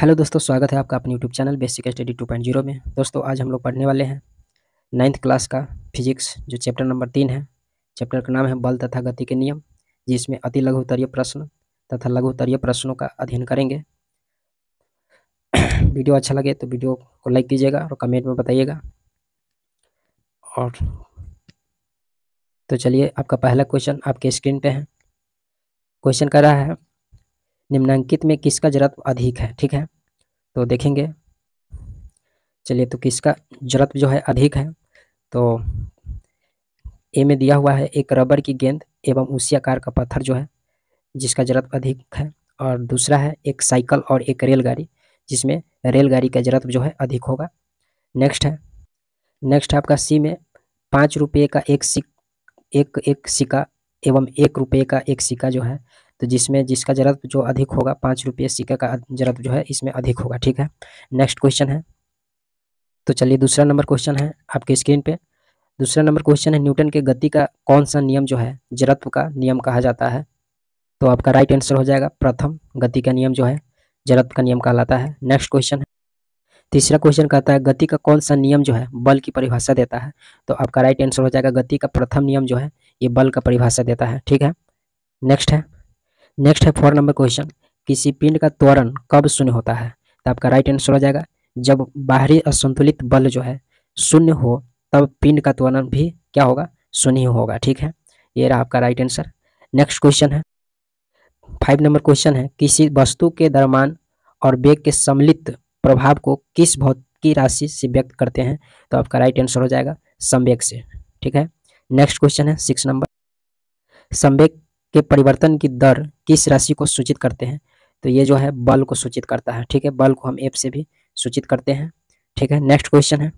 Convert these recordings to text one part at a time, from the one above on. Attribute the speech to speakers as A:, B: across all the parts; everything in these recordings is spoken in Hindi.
A: हेलो दोस्तों स्वागत है आपका अपने YouTube channel basic study two point zero में दोस्तों आज हम लोग पढ़ने वाले हैं नाइन्थ क्लास का फिजिक्स जो चैप्टर नंबर तीन है चैप्टर का नाम है बल तथा गति के नियम जिसमें अति लघुतरीय प्रश्न तथा लघुतरीय प्रश्नों का अध्ययन करेंगे वीडियो अच्छा लगे तो वीडियो को लाइक कीजिएगा और कमेंट में बताइएगा और तो चलिए आपका पहला क्वेश्चन आपके स्क्रीन पर है क्वेश्चन कह रहा है निम्नांकित में किसका ज़रत अधिक है ठीक है तो देखेंगे चलिए तो किसका जरत जो है अधिक है तो ए में दिया हुआ है एक रबर की गेंद एवं उसी आकार का पत्थर जो है जिसका ज़रत अधिक है और दूसरा है एक साइकिल और एक रेलगाड़ी जिसमें रेलगाड़ी का ज़रत जो है अधिक होगा नेक्स्ट है नेक्स्ट है आपका सी में पाँच रुपये का एक सिक एक एक सिक्का एवं एक रुपये का एक सिक्का जो है तो जिसमें जिसका जरूरत जो अधिक होगा पाँच रुपये सिक्के का जरूरत जो है इसमें अधिक होगा ठीक है नेक्स्ट क्वेश्चन है तो चलिए दूसरा नंबर क्वेश्चन है आपके स्क्रीन पे दूसरा नंबर क्वेश्चन है न्यूटन के गति का कौन सा नियम जो है जरत्व का नियम कहा जाता है तो आपका राइट आंसर हो जाएगा प्रथम गति का नियम जो है जरत्व का नियम कहलाता है नेक्स्ट क्वेश्चन है तीसरा क्वेश्चन कहता है गति का कौन सा नियम जो है बल की परिभाषा देता है तो आपका राइट आंसर हो जाएगा गति का प्रथम नियम जो है ये बल का परिभाषा देता है ठीक है नेक्स्ट है नेक्स्ट है फोर नंबर क्वेश्चन किसी पिंड का त्वरण कब शून्य होता है तो आपका राइट आंसर हो जाएगा जब बाहरी असंतुलित बल जो है शून्य हो तब पिंड का त्वरण भी क्या होगा शून्य होगा ठीक है ये रहा आपका राइट आंसर नेक्स्ट क्वेश्चन है फाइव नंबर क्वेश्चन है किसी वस्तु के दरमान और वेग के सम्मिलित प्रभाव को किस भौतिकी राशि से व्यक्त करते हैं तो आपका राइट आंसर हो जाएगा संवेग से ठीक है नेक्स्ट क्वेश्चन है सिक्स नंबर संवेग के परिवर्तन की दर किस राशि को सूचित करते हैं तो ये जो है बल को सूचित करता है ठीक है बल को हम एफ से भी सूचित करते हैं ठीक है नेक्स्ट क्वेश्चन है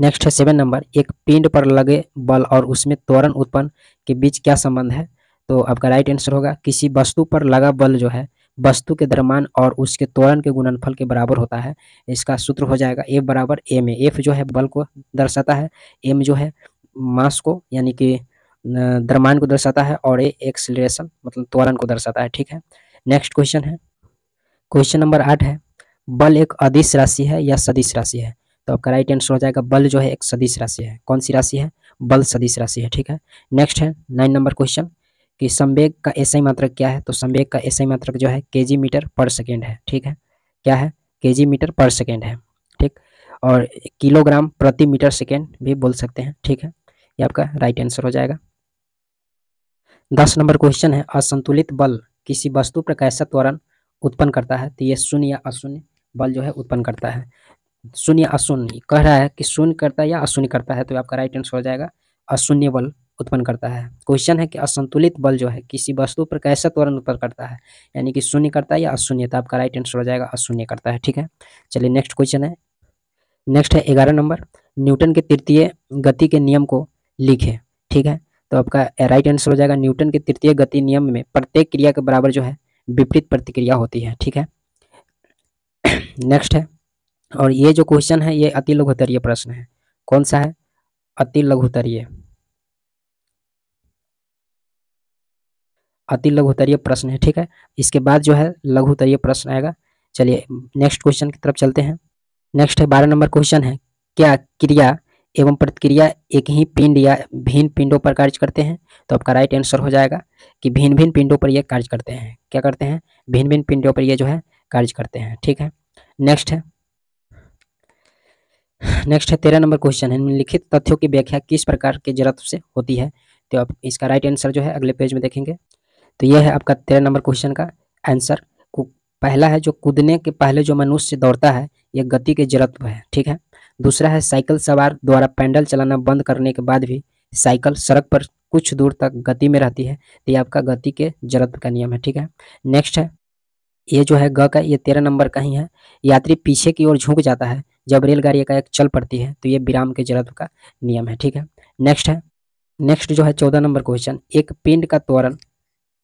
A: नेक्स्ट है सेवन नंबर एक पिंड पर लगे बल और उसमें त्वरण उत्पन्न के बीच क्या संबंध है तो आपका राइट आंसर होगा किसी वस्तु पर लगा बल जो है वस्तु के दरमान और उसके त्वरण के गुणनफल के बराबर होता है इसका सूत्र हो जाएगा एफ बराबर एम एफ जो है बल को दर्शाता है एम जो है मास को यानी कि द्रमान को दर्शाता है और ए एक्सिलेशन मतलब त्वरण को दर्शाता है ठीक है नेक्स्ट क्वेश्चन है क्वेश्चन नंबर आठ है बल एक अदिश राशि है या सदिश राशि है तो आपका राइट आंसर हो जाएगा बल जो है एक सदिश राशि है कौन सी राशि है बल सदिश राशि है ठीक है नेक्स्ट है नाइन नंबर क्वेश्चन कि संवेग का एसआई मात्रक क्या है तो संवेग का एसआई मात्रक जो है केजी मीटर पर सेकेंड है ठीक है क्या है केजी मीटर पर सेकेंड है ठीक और किलोग्राम प्रति मीटर सेकेंड भी बोल सकते हैं ठीक है ये आपका राइट आंसर हो जाएगा दस नंबर क्वेश्चन है असंतुलित बल किसी वस्तु पर कैसा त्वरण उत्पन्न करता है तो ये शून्य या अशून्य बल जो है उत्पन्न करता है शून्य अशून्य कह रहा है कि शून्य करता है या अशून्य करता है तो आपका राइट आंसर हो जाएगा अशून्य बल उत्पन्न करता है क्वेश्चन है कि असंतुलित बल जो है किसी वस्तु पर कैसा त्वरण उत्पन्न करता है यानी कि शून्य करता है या अशून्य तो आपका राइट आंसर हो जाएगा अशून्य करता है ठीक है चलिए नेक्स्ट क्वेश्चन है नेक्स्ट है ग्यारह नंबर न्यूटन के तृतीय गति के नियम को लिखे ठीक है तो आपका राइट आंसर हो जाएगा न्यूटन के तृतीय गति नियम में प्रत्येक क्रिया के बराबर जो है विपरीत प्रतिक्रिया होती है ठीक है नेक्स्ट है और ये जो क्वेश्चन है ये अति लघुतरीय प्रश्न है कौन सा है अति लघुतरीय अति लघुतरीय प्रश्न है ठीक है इसके बाद जो है लघुतरीय प्रश्न आएगा चलिए नेक्स्ट क्वेश्चन की तरफ चलते हैं नेक्स्ट है बारह नंबर क्वेश्चन है क्या क्रिया एवं प्रतिक्रिया एक ही पिंड या भिन्न पिंडों पर कार्य करते हैं तो आपका राइट आंसर हो जाएगा कि भिन्न भिन्न पिंडों पर यह कार्य करते हैं क्या करते हैं भिन्न भिन्न पिंडों पर यह जो है कार्य करते हैं ठीक है नेक्स्ट है नेक्स्ट है तेरह नंबर क्वेश्चन है निम्नलिखित तथ्यों की व्याख्या किस प्रकार के जरूरत से होती है तो आप इसका राइट आंसर जो है अगले पेज में देखेंगे तो यह है आपका तेरह नंबर क्वेश्चन का आंसर पहला है जो कूदने के पहले जो मनुष्य दौड़ता है यह गति के जरूरत है ठीक है दूसरा है साइकिल सवार द्वारा पैंडल चलाना बंद करने के बाद भी साइकिल सड़क पर कुछ दूर तक गति में रहती है तो ये आपका गति के जड़त्व का नियम है ठीक है नेक्स्ट है ये जो है ग का ये तेरह नंबर का ही है यात्री पीछे की ओर झुक जाता है जब रेलगाड़ी का एक चल पड़ती है तो ये विराम के जड़त्व का नियम है ठीक है नेक्स्ट है नेक्स्ट जो है चौदह नंबर क्वेश्चन एक पिंड का त्वरण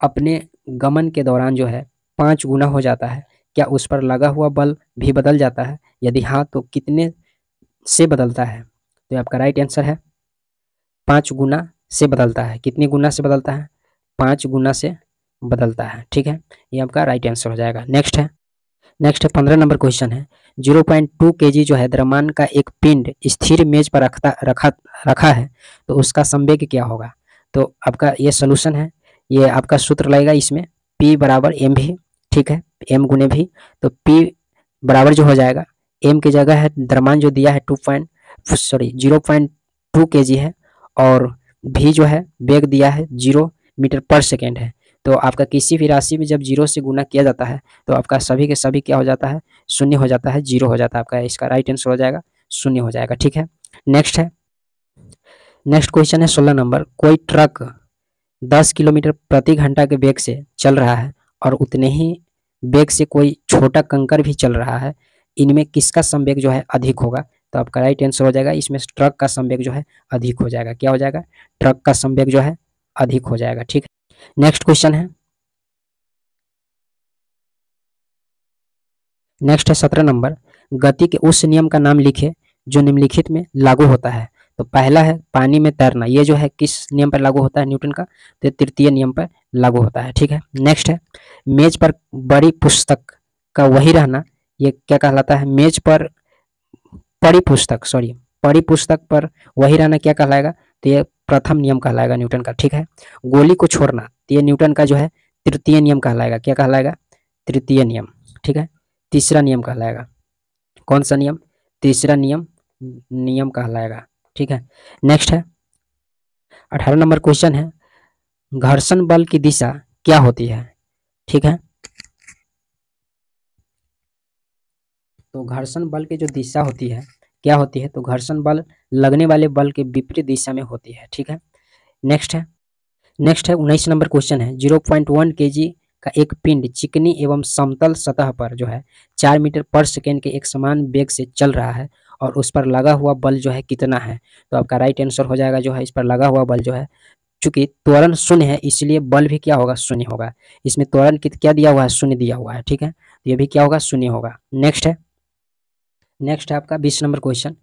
A: अपने गमन के दौरान जो है पाँच गुना हो जाता है क्या उस पर लगा हुआ बल भी बदल जाता है यदि हाँ तो कितने से बदलता है तो आपका राइट आंसर है पाँच गुना से बदलता है कितने गुना से बदलता है पाँच गुना से बदलता है ठीक है ये आपका राइट आंसर हो जाएगा नेक्स्ट है नेक्स्ट है पंद्रह नंबर क्वेश्चन है zero point two K G जो है द्रमान का एक पिंड स्थिर मेज पर रखता रखा रखा है तो उसका संवेग क्या होगा तो आपका ये सोल्यूशन है ये आपका सूत्र लगेगा इसमें पी बराबर एम भी ठीक है एम गुने भी तो पी बराबर जो हो जाएगा एम की जगह है द्रमान जो दिया है two point sorry zero point two K G है और भी जो है बेग दिया है जीरो मीटर पर सेकेंड है तो आपका किसी भी राशि में जब जीरो से गुना किया जाता है तो आपका सभी के सभी क्या हो जाता है शून्य हो जाता है जीरो हो जाता है आपका इसका राइट आंसर हो जाएगा शून्य हो जाएगा ठीक है नेक्स्ट है नेक्स्ट क्वेश्चन है सोलह नंबर कोई ट्रक दस किलोमीटर प्रति घंटा के बेग से चल रहा है और उतने ही बेग से कोई छोटा कंकर भी चल रहा है इनमें किसका संवेग जो है अधिक होगा तो आपका राइट आंसर हो जाएगा इसमें ट्रक का संवेग जो है अधिक हो जाएगा क्या हो जाएगा ट्रक का संवेग जो है अधिक हो जाएगा ठीक है नेक्स्ट क्वेश्चन है नेक्स्ट है सत्रह नंबर गति के उस नियम का नाम लिखे जो निम्नलिखित में लागू होता है तो पहला है पानी में तैरना ये जो है किस नियम पर लागू होता है न्यूटन का तो तृतीय नियम पर लागू होता है ठीक है नेक्स्ट है मेज पर बड़ी पुस्तक का वही रहना ये क्या कहलाता है मेज पर परिपुस्तक पुस्तक सॉरी परिपुस्तक पुस्तक पर वही रहना क्या कहलाएगा तो ये प्रथम नियम कहलाएगा न्यूटन का ठीक है गोली को छोड़ना तो ये न्यूटन का जो है तृतीय नियम कहलाएगा क्या कहलाएगा तृतीय नियम ठीक है तीसरा नियम कहलाएगा कौन सा नियम तीसरा नियम नियम कहलाएगा ठीक है नेक्स्ट है अठारह नंबर क्वेश्चन है घर्षण बल की दिशा क्या होती है ठीक है तो घर्षण बल की जो दिशा होती है क्या होती है तो घर्षण बल लगने वाले बल के विपरीत दिशा में होती है ठीक है नेक्स्ट है नेक्स्ट है उन्नीस नंबर क्वेश्चन है zero point one K G का एक पिंड चिकनी एवं समतल सतह पर जो है चार मीटर पर सेकेंड के एक समान वेग से चल रहा है और उस पर लगा हुआ बल जो है कितना है तो आपका राइट आंसर हो जाएगा जो है इस पर लगा हुआ बल जो है चूंकि त्वरण शून्य है इसलिए बल भी क्या होगा शून्य होगा इसमें त्वरण क्या दिया हुआ है शून्य दिया हुआ है ठीक है तो ये भी क्या होगा शून्य होगा नेक्स्ट है नेक्स्ट है आपका बीस नंबर क्वेश्चन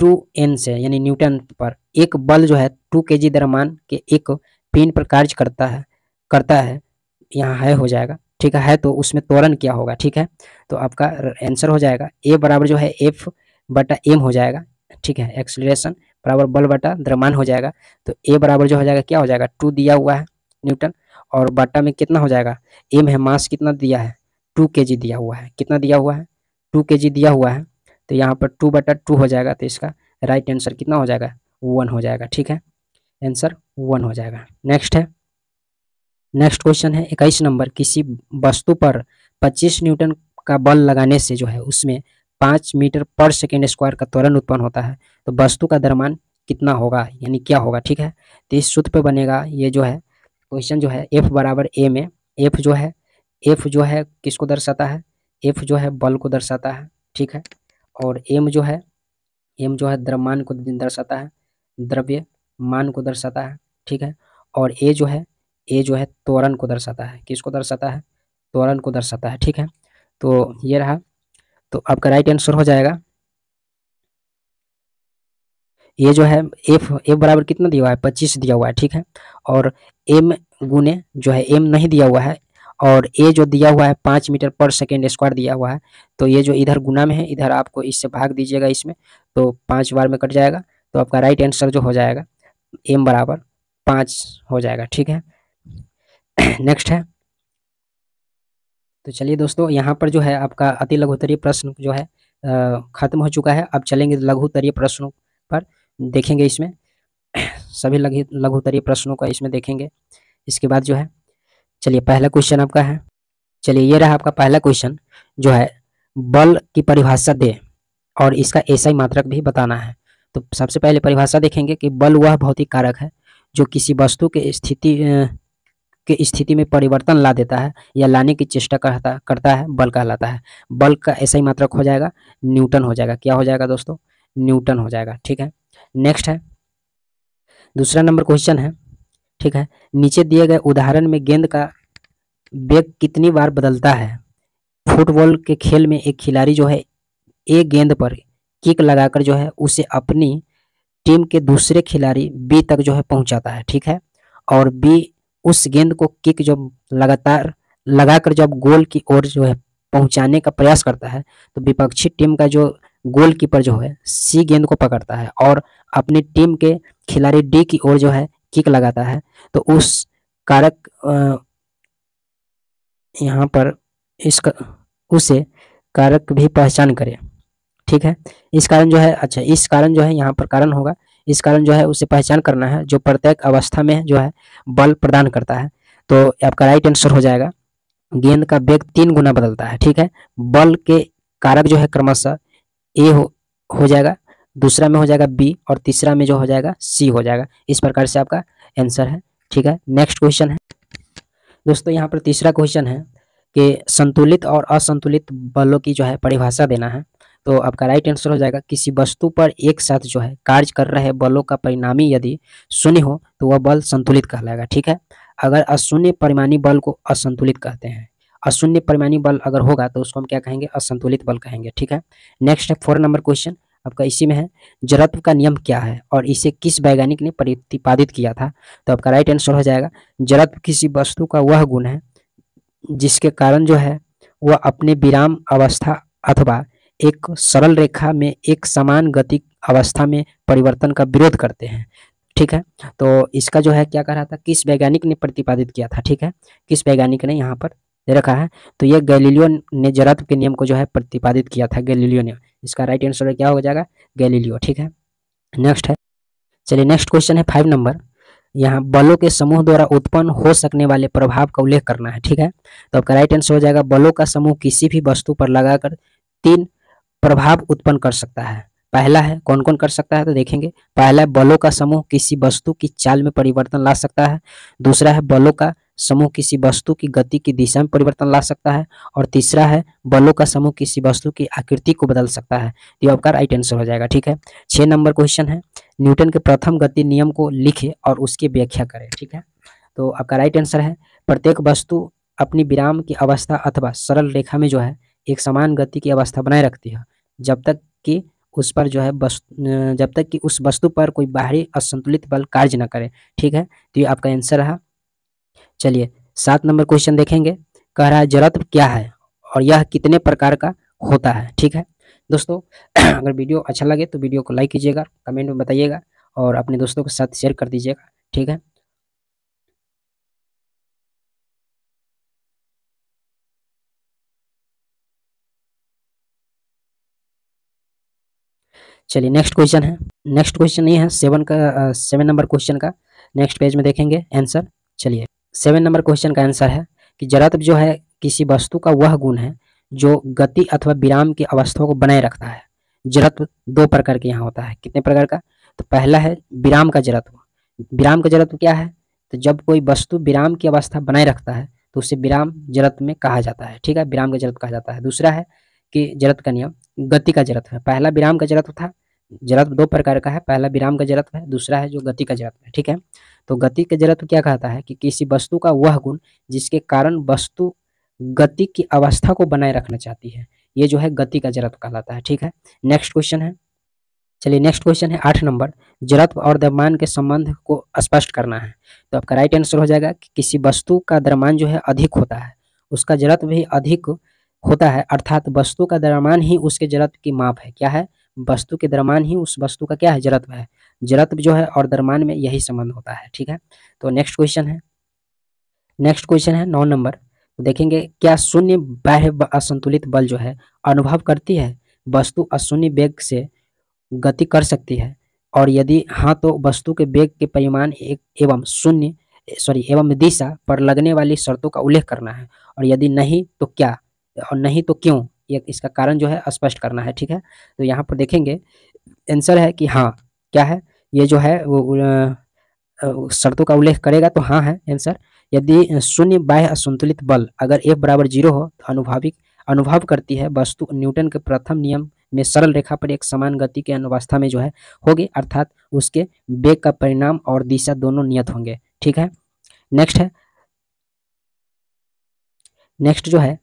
A: टू एन से यानी न्यूटन पर एक बल जो है टू के जी दरमान के एक पिन पर कार्य करता है करता है यहाँ है हो जाएगा ठीक है तो उसमें त्वरण क्या होगा ठीक है तो आपका आंसर हो जाएगा ए बराबर जो है एफ बटा एम हो जाएगा ठीक है एक्सलेशन बराबर बल बटा द्रमान हो जाएगा तो ए बराबर जो हो जाएगा क्या हो जाएगा टू दिया हुआ है न्यूटन और बटा में कितना हो जाएगा एम है मास कितना दिया है टू के दिया हुआ है कितना दिया हुआ है टू के दिया हुआ है तो यहाँ पर टू बटा टू हो जाएगा तो इसका राइट आंसर कितना हो जाएगा वन हो जाएगा ठीक है आंसर वन हो जाएगा नेक्स्ट है नेक्स्ट क्वेश्चन है इक्कीस नंबर किसी वस्तु पर पच्चीस न्यूटन का बल लगाने से जो है उसमें पाँच मीटर पर सेकेंड स्क्वायर का त्वरण उत्पन्न होता है तो वस्तु का दरमान कितना होगा यानी क्या होगा ठीक है तो इस सूत्र पर बनेगा ये जो है क्वेश्चन जो है एफ बराबर ए में एफ जो है एफ जो है किसको दर्शाता है एफ जो है बल को दर्शाता है ठीक है और एम जो है एम जो है द्रव्यमान को दर्शाता है द्रव्य मान को दर्शाता है ठीक है और ए जो है ए जो है त्वरण को दर्शाता है किसको दर्शाता है त्वरण को दर्शाता है ठीक है तो ये रहा तो आपका राइट आंसर हो जाएगा ये जो है एफ एफ बराबर कितना दिया हुआ है पच्चीस दिया हुआ है ठीक है और एम गुने जो है एम नहीं दिया हुआ है और ए जो दिया हुआ है पाँच मीटर पर सेकेंड स्क्वायर दिया हुआ है तो ये जो इधर गुना में है इधर आपको इससे भाग दीजिएगा इसमें तो पाँच बार में कट जाएगा तो आपका राइट आंसर जो हो जाएगा एम बराबर पाँच हो जाएगा ठीक है नेक्स्ट है तो चलिए दोस्तों यहाँ पर जो है आपका अति लघुतरीय प्रश्न जो है ख़त्म हो चुका है अब चलेंगे लघुतरीय प्रश्नों पर देखेंगे इसमें सभी लघु लघुतरीय प्रश्नों का इसमें देखेंगे इसके बाद जो है चलिए पहला क्वेश्चन आपका है चलिए ये रहा आपका पहला क्वेश्चन जो है बल की परिभाषा दे और इसका ही मात्रक भी बताना है तो सबसे पहले परिभाषा देखेंगे कि बल वह भौतिक कारक है जो किसी वस्तु के स्थिति के स्थिति में परिवर्तन ला देता है या लाने की चेष्टा करता करता है बल कहलाता है बल का ऐसा ही मात्रक हो जाएगा न्यूटन हो जाएगा क्या हो जाएगा दोस्तों न्यूटन हो जाएगा ठीक है नेक्स्ट है दूसरा नंबर क्वेश्चन है ठीक है नीचे दिए गए उदाहरण में गेंद का बेग कितनी बार बदलता है फुटबॉल के खेल में एक खिलाड़ी जो है एक गेंद पर किक लगाकर जो है उसे अपनी टीम के दूसरे खिलाड़ी बी तक जो है पहुंचाता है ठीक है और बी उस गेंद को किक जब लगातार लगाकर जब गोल की ओर जो है पहुंचाने का प्रयास करता है तो विपक्षी टीम का जो गोलकीपर जो है सी गेंद को पकड़ता है और अपनी टीम के खिलाड़ी डी की ओर जो है किक लगाता है तो उस कारक यहाँ पर इस उसे कारक भी पहचान करे ठीक है इस कारण जो है अच्छा इस कारण जो है यहाँ पर कारण होगा इस कारण जो है उसे पहचान करना है जो प्रत्येक अवस्था में जो है बल प्रदान करता है तो आपका राइट आंसर हो जाएगा गेंद का वेग तीन गुना बदलता है ठीक है बल के कारक जो है क्रमशः ए हो, हो जाएगा दूसरा में हो जाएगा बी और तीसरा में जो हो जाएगा सी हो जाएगा इस प्रकार से आपका आंसर है ठीक है नेक्स्ट क्वेश्चन है दोस्तों यहाँ पर तीसरा क्वेश्चन है कि संतुलित और असंतुलित बलों की जो है परिभाषा देना है तो आपका राइट आंसर हो जाएगा किसी वस्तु पर एक साथ जो है कार्य कर रहे बलों का परिणामी यदि शून्य हो तो वह बल संतुलित कहलाएगा ठीक है अगर अशून्य परिमाणी बल को असंतुलित कहते हैं अशून्य परिमाणी बल अगर होगा तो उसको हम क्या कहेंगे असंतुलित बल कहेंगे ठीक है नेक्स्ट है फोर नंबर क्वेश्चन आपका इसी में है जड़त्व का नियम क्या है और इसे किस वैज्ञानिक ने प्रतिपादित किया था तो आपका राइट आंसर हो जाएगा जड़त्व किसी वस्तु का वह गुण है जिसके कारण जो है वह अपने विराम अवस्था अथवा एक सरल रेखा में एक समान गति अवस्था में परिवर्तन का विरोध करते हैं ठीक है तो इसका जो है क्या कह रहा था किस वैज्ञानिक ने प्रतिपादित किया था ठीक है किस वैज्ञानिक ने यहाँ पर रखा है तो ये गैलीलियो ने जड़त्व के नियम को जो है प्रतिपादित किया था गैलीलियो ने इसका राइट आंसर क्या हो जाएगा गैलीलियो ठीक है नेक्स्ट है चलिए नेक्स्ट क्वेश्चन है फाइव नंबर यहाँ बलों के समूह द्वारा उत्पन्न हो सकने वाले प्रभाव का उल्लेख करना है ठीक है तो आपका राइट आंसर हो जाएगा बलों का समूह किसी भी वस्तु पर लगाकर तीन प्रभाव उत्पन्न कर सकता है पहला है कौन कौन कर सकता है तो देखेंगे पहला है बलों का समूह किसी वस्तु की चाल में परिवर्तन ला सकता है दूसरा है बलों का समूह किसी वस्तु की गति की दिशा में परिवर्तन ला सकता है और तीसरा है बलों का समूह किसी वस्तु की आकृति को बदल सकता है ये आपका राइट आंसर हो जाएगा ठीक है छः नंबर क्वेश्चन है न्यूटन के प्रथम गति नियम को लिखे और उसकी व्याख्या करें ठीक है तो आपका राइट आंसर है प्रत्येक वस्तु अपनी विराम की अवस्था अथवा सरल रेखा में जो है एक समान गति की अवस्था बनाए रखती है जब तक कि उस पर जो है जब तक कि उस वस्तु पर कोई बाहरी असंतुलित बल कार्य न करे ठीक है तो ये आपका आंसर रहा चलिए सात नंबर क्वेश्चन देखेंगे कह रहा है जड़त्व क्या है और यह कितने प्रकार का होता है ठीक है दोस्तों अगर वीडियो अच्छा लगे तो वीडियो को लाइक कीजिएगा कमेंट में बताइएगा और अपने दोस्तों के साथ शेयर कर दीजिएगा ठीक है चलिए नेक्स्ट क्वेश्चन है नेक्स्ट क्वेश्चन ये है सेवन का सेवन नंबर क्वेश्चन का नेक्स्ट पेज में देखेंगे आंसर चलिए सेवन नंबर क्वेश्चन का आंसर है कि जड़त्व जो है किसी वस्तु का वह गुण है जो गति अथवा विराम की अवस्था को बनाए रखता है जड़त्व दो प्रकार के यहाँ होता है कितने प्रकार का तो पहला है विराम का जड़त्व विराम का जड़त्व क्या है तो जब कोई वस्तु विराम की अवस्था बनाए रखता है तो उसे विराम जड़त्व में कहा जाता है ठीक है विराम का जड़त्व कहा जाता है दूसरा है कि जड़त्व का नियम गति का जड़त्व है पहला विराम का जड़त्व था जलत्व दो प्रकार का है पहला विराम का जलत्व है दूसरा है जो गति का जलत्व है ठीक है तो गति का जलत्व क्या कहता है कि किसी वस्तु का वह गुण जिसके कारण वस्तु गति की अवस्था को बनाए रखना चाहती है ये जो है गति का जलत्व कहलाता है ठीक है नेक्स्ट क्वेश्चन है चलिए नेक्स्ट क्वेश्चन है आठ नंबर जलत्व और द्रव्यमान के संबंध को स्पष्ट करना है तो आपका राइट आंसर हो जाएगा कि किसी वस्तु का द्रव्यमान जो है अधिक होता है उसका जलत्व भी अधिक होता है अर्थात वस्तु का द्रव्यमान ही उसके जलत्व की माप है क्या है वस्तु के दरमान ही उस वस्तु का क्या है जड़त्व है जड़त्व जो है और दरमान में यही संबंध होता है ठीक है तो नेक्स्ट क्वेश्चन है नेक्स्ट क्वेश्चन है नौ नंबर तो देखेंगे क्या शून्य बाह्य असंतुलित बल जो है अनुभव करती है वस्तु अशून्य वेग से गति कर सकती है और यदि हाँ तो वस्तु के वेग के परिमाण एवं शून्य सॉरी एवं दिशा पर लगने वाली शर्तों का उल्लेख करना है और यदि नहीं तो क्या और नहीं तो क्यों इसका कारण जो है स्पष्ट करना है ठीक है तो यहाँ पर देखेंगे आंसर है कि हाँ क्या है ये जो है वो शर्तों का उल्लेख करेगा तो हाँ है आंसर यदि शून्य बाह्य असंतुलित बल अगर एक बराबर जीरो हो तो अनुभाविक अनुभव करती है वस्तु न्यूटन के प्रथम नियम में सरल रेखा पर एक समान गति के अनुवस्था में जो है होगी अर्थात उसके वेग का परिणाम और दिशा दोनों नियत होंगे ठीक है नेक्स्ट है नेक्स्ट जो है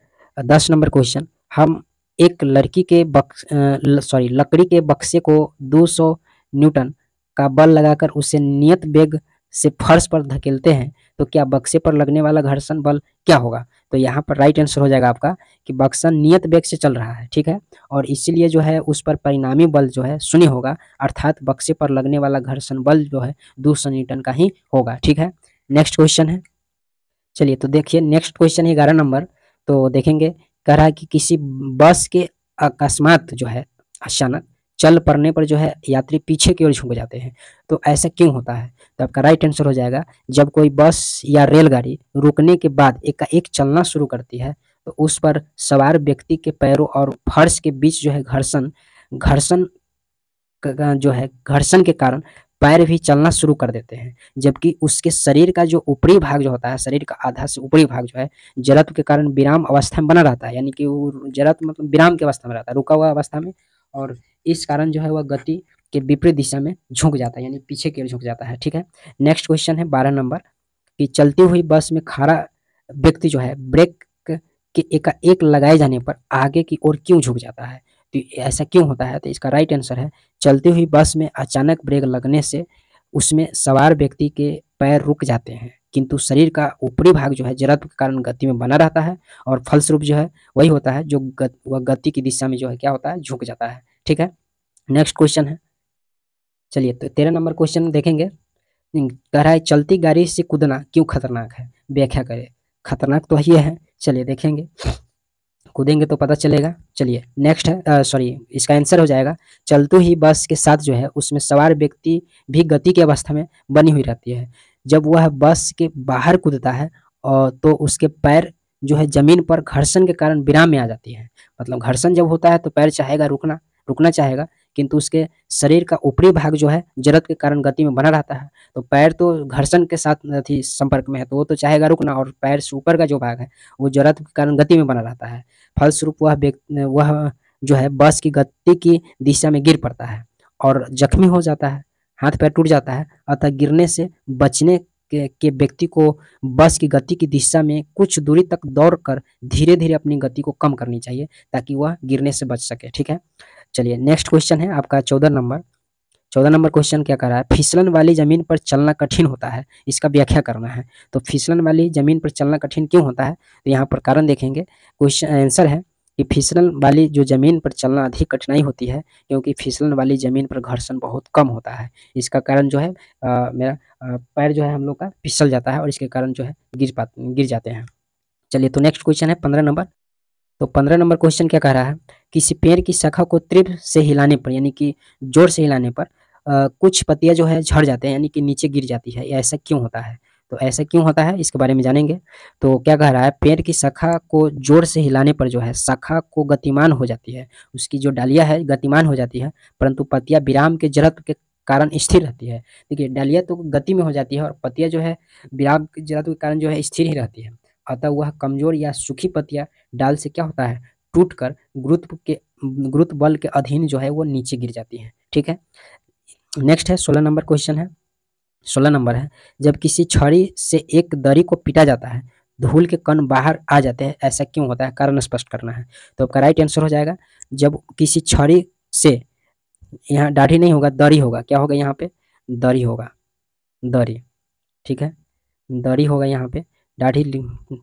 A: दस नंबर क्वेश्चन हम एक लड़की के बक्स सॉरी लकड़ी के बक्से को 200 न्यूटन का बल लगाकर उसे नियत बेग से फर्श पर धकेलते हैं तो क्या बक्से पर लगने वाला घर्षण बल क्या होगा तो यहाँ पर राइट आंसर हो जाएगा आपका कि बक्सा नियत बेग से चल रहा है ठीक है और इसीलिए जो है उस पर परिणामी बल जो है शून्य होगा अर्थात बक्से पर लगने वाला घर्षण बल जो है दो न्यूटन का ही होगा ठीक है नेक्स्ट क्वेश्चन है चलिए तो देखिए नेक्स्ट क्वेश्चन है ग्यारह नंबर तो देखेंगे कह रहा है कि किसी बस के अकस्मात जो है अचानक चल पड़ने पर जो है यात्री पीछे की ओर झुक जाते हैं तो ऐसा क्यों होता है तो आपका राइट आंसर हो जाएगा जब कोई बस या रेलगाड़ी रुकने के बाद एक, एक चलना शुरू करती है तो उस पर सवार व्यक्ति के पैरों और फर्श के बीच जो है घर्षण घर्षण जो है घर्षण के कारण पैर भी चलना शुरू कर देते हैं जबकि उसके शरीर का जो ऊपरी भाग जो होता है शरीर का आधा से ऊपरी भाग जो है जरत्व के कारण विराम अवस्था में बना रहता है यानी कि वो जरत्व मतलब विराम की अवस्था में रहता है रुका हुआ अवस्था में और इस कारण जो है वह गति के विपरीत दिशा में झुक जाता है यानी पीछे की ओर झुक जाता है ठीक है नेक्स्ट क्वेश्चन है बारह नंबर कि चलती हुई बस में खड़ा व्यक्ति जो है ब्रेक के एक लगाए जाने पर आगे की ओर क्यों झुक जाता है तो ऐसा क्यों होता है तो इसका राइट आंसर है चलती हुई बस में अचानक ब्रेक लगने से उसमें सवार व्यक्ति के पैर रुक जाते हैं किंतु शरीर का ऊपरी भाग जो है जड़त्व के कारण गति में बना रहता है और फलस्वरूप जो है वही होता है जो वह गति की दिशा में जो है क्या होता है झुक जाता है ठीक है नेक्स्ट क्वेश्चन है चलिए तो तेरह नंबर क्वेश्चन देखेंगे हम्म, कह रहा है चलती गाड़ी से कूदना क्यों खतरनाक है व्याख्या करें खतरनाक तो यह है चलिए देखेंगे कूदेंगे तो पता चलेगा चलिए नेक्स्ट सॉरी इसका आंसर हो जाएगा चलते ही बस के साथ जो है उसमें सवार व्यक्ति भी गति की अवस्था में बनी हुई रहती है जब वह बस के बाहर कूदता है और तो उसके पैर जो है जमीन पर घर्षण के कारण विराम में आ जाती है मतलब घर्षण जब होता है तो पैर चाहेगा रुकना रुकना चाहेगा किंतु उसके शरीर का ऊपरी भाग जो है जरूरत के कारण गति में बना रहता है तो पैर तो घर्षण के साथ थी संपर्क में है तो वो तो चाहेगा रुकना और पैर से ऊपर का जो भाग है वो जरूरत के कारण गति में बना रहता है फलस्वरूप वह वह जो है बस की गति की दिशा में गिर पड़ता है और जख्मी हो जाता है हाथ पैर टूट जाता है अतः गिरने से बचने के, के व्यक्ति को बस की गति की दिशा में कुछ दूरी तक दौड़ कर धीरे धीरे अपनी गति को कम करनी चाहिए ताकि वह गिरने से बच सके ठीक है चलिए नेक्स्ट क्वेश्चन है आपका चौदह नंबर चौदह नंबर क्वेश्चन क्या कर रहा है फिसलन वाली जमीन पर चलना कठिन होता है इसका व्याख्या करना है तो फिसलन वाली जमीन पर चलना कठिन क्यों होता है तो यहाँ पर कारण देखेंगे क्वेश्चन आंसर है कि फिसलन वाली जो ज़मीन पर चलना अधिक कठिनाई होती है क्योंकि फिसलन वाली ज़मीन पर घर्षण बहुत कम होता है इसका कारण जो है आ, मेरा पैर जो है हम लोग का फिसल जाता है और इसके कारण जो है गिर पा गिर जाते हैं चलिए तो नेक्स्ट क्वेश्चन है पंद्रह नंबर तो पंद्रह नंबर क्वेश्चन क्या कह रहा है किसी पेड़ की शाखा को तीव्र से हिलाने पर यानी कि जोर से हिलाने पर आ, कुछ पत्तियां जो है झड़ जाते हैं यानी कि नीचे गिर जाती है ऐसा क्यों होता है तो ऐसा क्यों होता है इसके बारे में जानेंगे तो क्या कह रहा है पेड़ की शाखा को जोर से हिलाने पर जो है शाखा को गतिमान हो जाती है उसकी जो डालिया है गतिमान हो जाती है परंतु पतिया विराम के जरत के कारण स्थिर रहती है देखिए डालिया तो गति में हो जाती है और पतिया जो है विराम के जड़त्व के कारण जो है स्थिर ही रहती है अतः वह कमजोर या सूखी पत्तियां डाल से क्या होता है टूटकर गुरुत्व के गुरुत्व बल के अधीन जो है वो नीचे गिर जाती है ठीक है नेक्स्ट है सोलह नंबर क्वेश्चन है सोलह नंबर है जब किसी छड़ी से एक दरी को पीटा जाता है धूल के कण बाहर आ जाते हैं ऐसा क्यों होता है कारण स्पष्ट करना है तो आपका राइट आंसर हो जाएगा जब किसी छड़ी से यहाँ दाढ़ी नहीं होगा दरी होगा क्या होगा यहाँ पे दरी होगा दरी ठीक है दरी होगा यहाँ पे दाढ़ी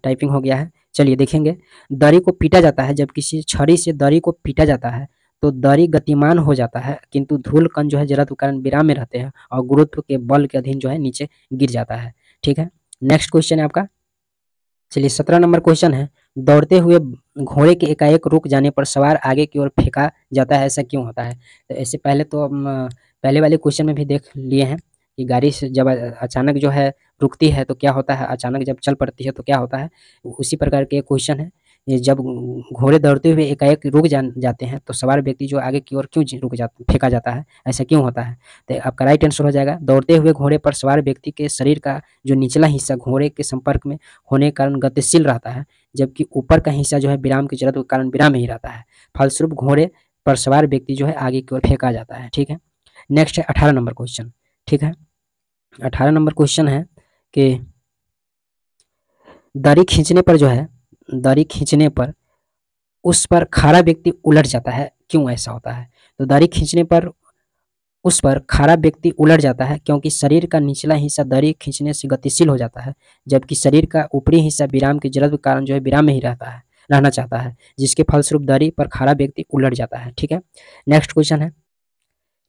A: टाइपिंग हो गया है चलिए देखेंगे दरी को पीटा जाता है जब किसी छड़ी से दरी को पीटा जाता है तो दरी गतिमान हो जाता है किंतु धूल कण जो है जरा के कारण विराम में रहते हैं और गुरुत्व के बल के अधीन जो है नीचे गिर जाता है ठीक है नेक्स्ट क्वेश्चन है आपका चलिए सत्रह नंबर क्वेश्चन है दौड़ते हुए घोड़े के एकाएक रुक जाने पर सवार आगे की ओर फेंका जाता है ऐसा क्यों होता है तो ऐसे पहले तो पहले वाले क्वेश्चन में भी देख लिए हैं कि गाड़ी से जब अचानक जो है रुकती है तो क्या होता है अचानक जब चल पड़ती है तो क्या होता है उसी प्रकार के क्वेश्चन है जब घोड़े दौड़ते हुए एकाएक रुक जा, जाते हैं तो सवार व्यक्ति जो आगे की ओर क्यों रुक जा फेंका जाता है ऐसा क्यों होता है तो आपका राइट आंसर हो जाएगा दौड़ते हुए घोड़े पर सवार व्यक्ति के शरीर का जो निचला हिस्सा घोड़े के संपर्क में होने के कारण गतिशील रहता है जबकि ऊपर का हिस्सा जो है विराम की जरूरत के कारण विराम ही रहता है फलस्वरूप घोड़े पर सवार व्यक्ति जो है आगे की ओर फेंका जाता है ठीक है नेक्स्ट है अठारह नंबर क्वेश्चन ठीक है अठारह नंबर क्वेश्चन है कि दरी खींचने पर जो है दरी खींचने पर उस पर खारा व्यक्ति उलट जाता है क्यों ऐसा होता है तो दरी खींचने पर उस पर खारा व्यक्ति उलट जाता है क्योंकि शरीर का निचला हिस्सा दरी खींचने से गतिशील हो जाता है जबकि शरीर का ऊपरी हिस्सा विराम की जरूरत के कारण जो है विराम में ही रहता है रहना चाहता है जिसके फलस्वरूप दरी पर खारा व्यक्ति उलट जाता है ठीक है नेक्स्ट क्वेश्चन है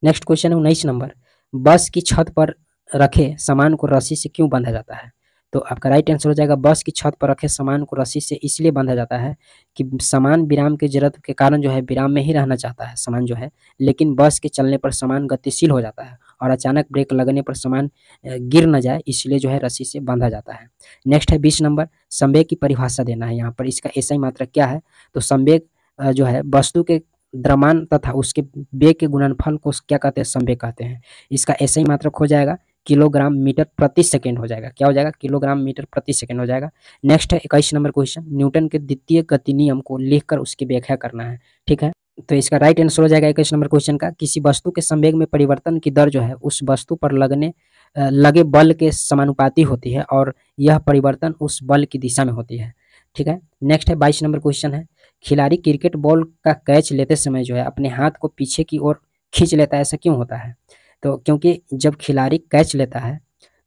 A: नेक्स्ट क्वेश्चन है उन्नीस नंबर बस की छत पर रखे सामान को रस्सी से क्यों बांधा जाता है तो आपका राइट आंसर हो जाएगा बस की छत पर रखे सामान को रस्सी से इसलिए बांधा जाता है कि सामान विराम की जरूरत के कारण जो है विराम में ही रहना चाहता है सामान जो है लेकिन बस के चलने पर सामान गतिशील हो जाता है और अचानक ब्रेक लगने पर सामान गिर न जाए इसलिए जो है रस्सी से बांधा जाता है नेक्स्ट है बीस नंबर संवेग की परिभाषा देना है यहाँ पर इसका ऐसा ही मात्रा क्या है तो संवेग जो है वस्तु के द्रमान तथा उसके वेग के गुणनफल को क्या कहते हैं संवेग कहते हैं इसका ऐसे ही मात्रक हो जाएगा किलोग्राम मीटर प्रति सेकेंड हो जाएगा क्या हो जाएगा किलोग्राम मीटर प्रति सेकेंड हो जाएगा नेक्स्ट है इक्कीस नंबर क्वेश्चन न्यूटन के द्वितीय गति नियम को लिखकर उसकी व्याख्या करना है ठीक है तो इसका राइट आंसर हो जाएगा इक्कीस नंबर क्वेश्चन का किसी वस्तु के संवेग में परिवर्तन की दर जो है उस वस्तु पर लगने लगे बल के समानुपाती होती है और यह परिवर्तन उस बल की दिशा में होती है ठीक है नेक्स्ट है बाईस नंबर क्वेश्चन है खिलाड़ी क्रिकेट बॉल का कैच लेते समय जो है अपने हाथ को पीछे की ओर खींच लेता है ऐसा क्यों होता है तो क्योंकि जब खिलाड़ी कैच लेता है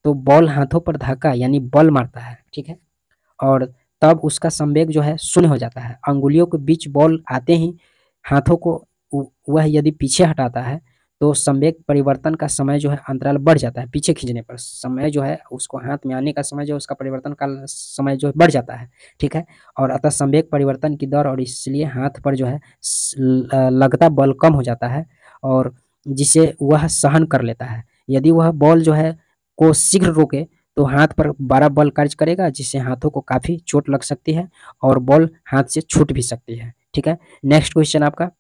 A: तो बॉल हाथों पर धक्का यानी बॉल मारता है ठीक है और तब उसका संवेग जो है शून्य हो जाता है अंगुलियों के बीच बॉल आते ही हाथों को वह यदि पीछे हटाता है तो संवेग परिवर्तन का समय जो है अंतराल बढ़ जाता है पीछे खींचने पर समय जो है उसको हाथ में आने का समय जो है उसका परिवर्तन का समय जो है बढ़ जाता है ठीक है और अतः संवेग परिवर्तन की दर और इसलिए हाथ पर जो है लगता बल कम हो जाता है और जिसे वह सहन कर लेता है यदि वह बॉल जो है को शीघ्र रोके तो हाथ पर बारह बॉल कार्य करेगा जिससे हाथों को काफ़ी चोट लग सकती है और बॉल हाथ से छूट भी सकती है ठीक है नेक्स्ट क्वेश्चन आपका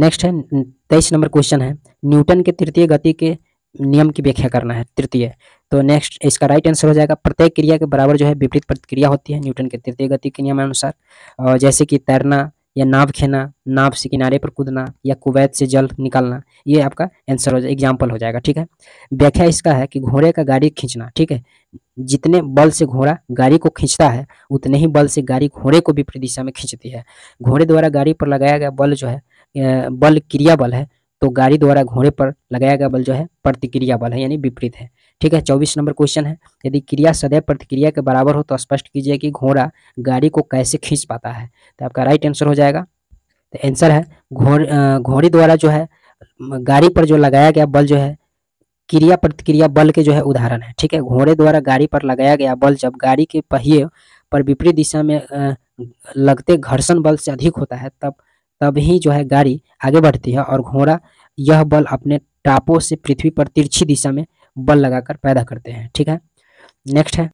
A: नेक्स्ट है तेईस नंबर क्वेश्चन है न्यूटन के तृतीय गति के नियम की व्याख्या करना है तृतीय तो नेक्स्ट इसका राइट आंसर हो जाएगा प्रत्येक क्रिया के बराबर जो है विपरीत प्रतिक्रिया होती है न्यूटन के तृतीय गति के नियमानुसार अनुसार जैसे कि तैरना या नाव खेना नाव से किनारे पर कूदना या कुवैत से जल निकालना ये आपका आंसर हो जाए एग्जाम्पल हो जाएगा ठीक है व्याख्या इसका है कि घोड़े का गाड़ी खींचना ठीक है जितने बल से घोड़ा गाड़ी को खींचता है उतने ही बल से गाड़ी घोड़े को विपरीत दिशा में खींचती है घोड़े द्वारा गाड़ी पर लगाया गया बल जो है बल क्रिया बल है तो गाड़ी द्वारा घोड़े पर लगाया गया बल जो है प्रतिक्रिया बल है यानी विपरीत है ठीक है चौबीस नंबर क्वेश्चन है यदि क्रिया सदैव प्रतिक्रिया के बराबर हो तो स्पष्ट कीजिए कि घोड़ा गाड़ी को कैसे खींच पाता है तो आपका राइट आंसर हो जाएगा तो आंसर है घोड़ घोड़ी द्वारा जो है गाड़ी पर जो लगाया गया बल जो है क्रिया प्रतिक्रिया बल के जो है उदाहरण है ठीक है घोड़े द्वारा गाड़ी पर लगाया गया बल जब गाड़ी के पहिए पर विपरीत दिशा में लगते घर्षण बल से अधिक होता है तब तब ही जो है गाड़ी आगे बढ़ती है और घोड़ा यह बल अपने टापों से पृथ्वी पर तिरछी दिशा में बल लगाकर पैदा करते हैं ठीक है नेक्स्ट है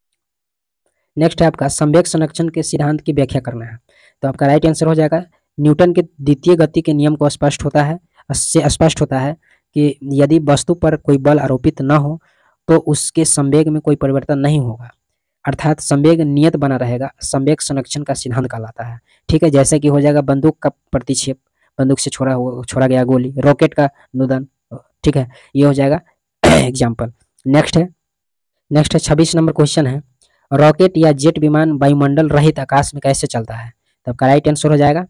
A: नेक्स्ट है आपका संवेक संरक्षण के सिद्धांत की व्याख्या करना है तो आपका राइट आंसर हो जाएगा न्यूटन के द्वितीय गति के नियम को स्पष्ट होता है से स्पष्ट होता है कि यदि वस्तु पर कोई बल आरोपित न हो तो उसके संवेग में कोई परिवर्तन नहीं होगा अर्थात संवेग नियत बना रहेगा संवेग संरक्षण का सिद्धांत कहलाता है ठीक है जैसे कि हो जाएगा बंदूक का प्रतिक्षेप बंदूक से छोड़ा छोड़ा गया गोली रॉकेट का नुदन ठीक है ये हो जाएगा एग्जाम्पल नेक्स्ट है नेक्स्ट है छब्बीस नंबर क्वेश्चन है रॉकेट या जेट विमान वायुमंडल रहित आकाश में कैसे चलता है तब तो आपका राइट आंसर हो जाएगा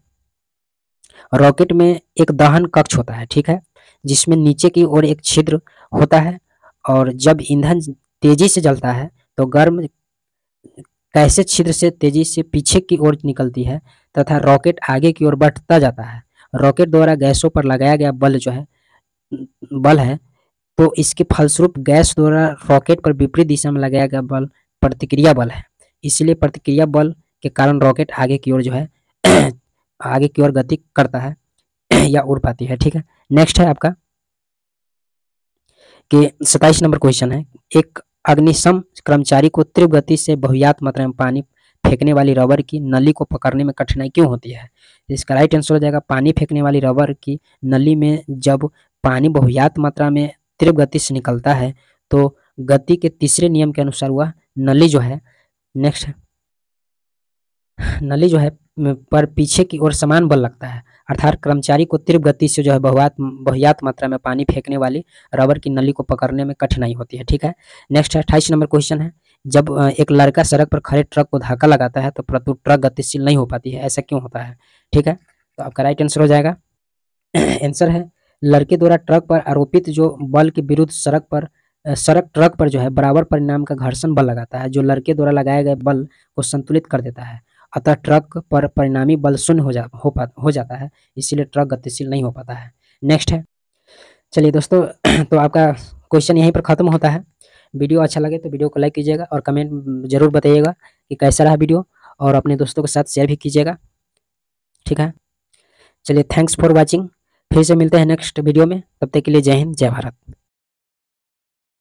A: रॉकेट में एक दहन कक्ष होता है ठीक है जिसमें नीचे की ओर एक छिद्र होता है और जब ईंधन तेजी से जलता है तो गर्म कैसे छिद्र से तेजी से पीछे की ओर निकलती है तथा रॉकेट आगे की ओर बढ़ता जाता है रॉकेट द्वारा गैसों पर लगाया गया बल जो है बल है तो इसके फलस्वरूप गैस द्वारा रॉकेट पर विपरीत दिशा में लगाया गया बल प्रतिक्रिया बल है इसलिए प्रतिक्रिया बल के कारण रॉकेट आगे की ओर जो है आगे की ओर गति करता है या उड़ पाती है ठीक है नेक्स्ट है आपका कि सताइस नंबर क्वेश्चन है एक अग्निशम कर्मचारी को तीव्र गति से बहुयात मात्रा में पानी फेंकने वाली रबर की नली को पकड़ने में कठिनाई क्यों होती है इसका राइट आंसर हो जाएगा पानी फेंकने वाली रबर की नली में जब पानी बहुयात मात्रा में तीव्र गति से निकलता है तो गति के तीसरे नियम के अनुसार वह नली जो है नेक्स्ट नली जो है पर पीछे की ओर समान बल लगता है अर्थात कर्मचारी को तीव्र गति से जो है बहुआत बहुयात मात्रा में पानी फेंकने वाली रबर की नली को पकड़ने में कठिनाई होती है ठीक है नेक्स्ट है अट्ठाईस नंबर क्वेश्चन है जब एक लड़का सड़क पर खड़े ट्रक को धक्का लगाता है तो प्रतु ट्रक गतिशील नहीं हो पाती है ऐसा क्यों होता है ठीक है तो आपका राइट आंसर हो जाएगा आंसर है लड़के द्वारा ट्रक पर आरोपित जो बल के विरुद्ध सड़क पर सड़क ट्रक पर जो है बराबर परिणाम का घर्षण बल लगाता है जो लड़के द्वारा लगाए गए बल को संतुलित कर देता है अतः ट्रक पर परिणामी बल शून्य हो जा हो पा हो जाता है इसीलिए ट्रक गतिशील नहीं हो पाता है नेक्स्ट है चलिए दोस्तों तो आपका क्वेश्चन यहीं पर ख़त्म होता है वीडियो अच्छा लगे तो वीडियो को लाइक कीजिएगा और कमेंट जरूर बताइएगा कि कैसा रहा वीडियो और अपने दोस्तों के साथ शेयर भी कीजिएगा ठीक है चलिए थैंक्स फॉर वॉचिंग फिर से मिलते हैं नेक्स्ट वीडियो में तब तक के लिए जय हिंद जय भारत